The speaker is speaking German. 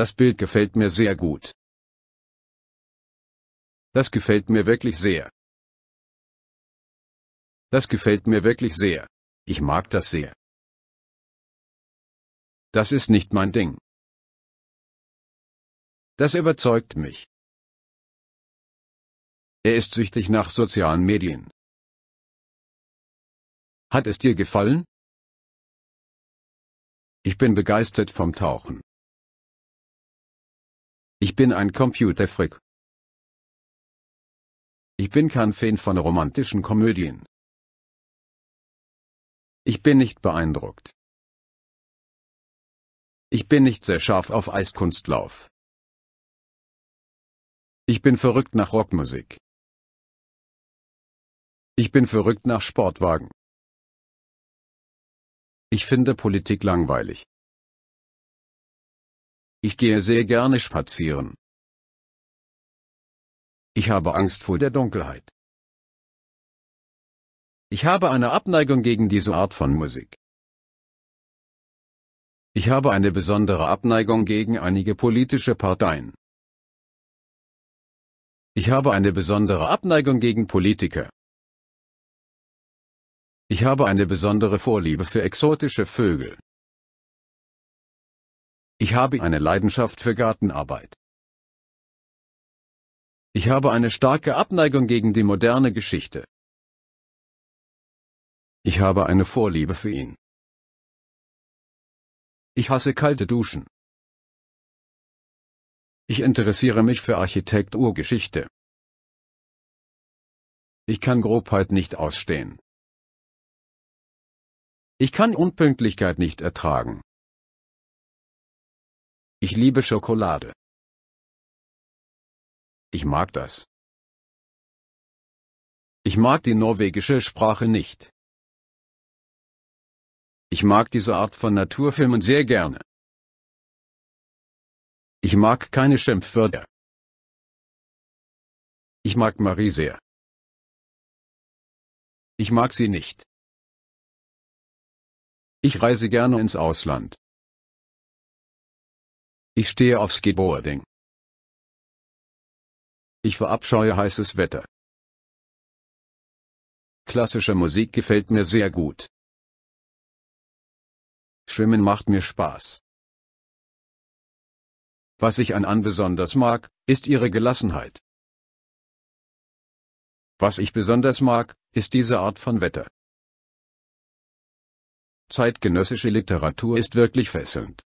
Das Bild gefällt mir sehr gut. Das gefällt mir wirklich sehr. Das gefällt mir wirklich sehr. Ich mag das sehr. Das ist nicht mein Ding. Das überzeugt mich. Er ist süchtig nach sozialen Medien. Hat es dir gefallen? Ich bin begeistert vom Tauchen. Ich bin ein Computerfrick. Ich bin kein Fan von romantischen Komödien. Ich bin nicht beeindruckt. Ich bin nicht sehr scharf auf Eiskunstlauf. Ich bin verrückt nach Rockmusik. Ich bin verrückt nach Sportwagen. Ich finde Politik langweilig. Ich gehe sehr gerne spazieren. Ich habe Angst vor der Dunkelheit. Ich habe eine Abneigung gegen diese Art von Musik. Ich habe eine besondere Abneigung gegen einige politische Parteien. Ich habe eine besondere Abneigung gegen Politiker. Ich habe eine besondere Vorliebe für exotische Vögel. Ich habe eine Leidenschaft für Gartenarbeit. Ich habe eine starke Abneigung gegen die moderne Geschichte. Ich habe eine Vorliebe für ihn. Ich hasse kalte Duschen. Ich interessiere mich für Architekturgeschichte. Ich kann Grobheit nicht ausstehen. Ich kann Unpünktlichkeit nicht ertragen. Ich liebe Schokolade. Ich mag das. Ich mag die norwegische Sprache nicht. Ich mag diese Art von Naturfilmen sehr gerne. Ich mag keine Schimpfwörter. Ich mag Marie sehr. Ich mag sie nicht. Ich reise gerne ins Ausland. Ich stehe auf Skateboarding. Ich verabscheue heißes Wetter. Klassische Musik gefällt mir sehr gut. Schwimmen macht mir Spaß. Was ich an Ann besonders mag, ist ihre Gelassenheit. Was ich besonders mag, ist diese Art von Wetter. Zeitgenössische Literatur ist wirklich fesselnd.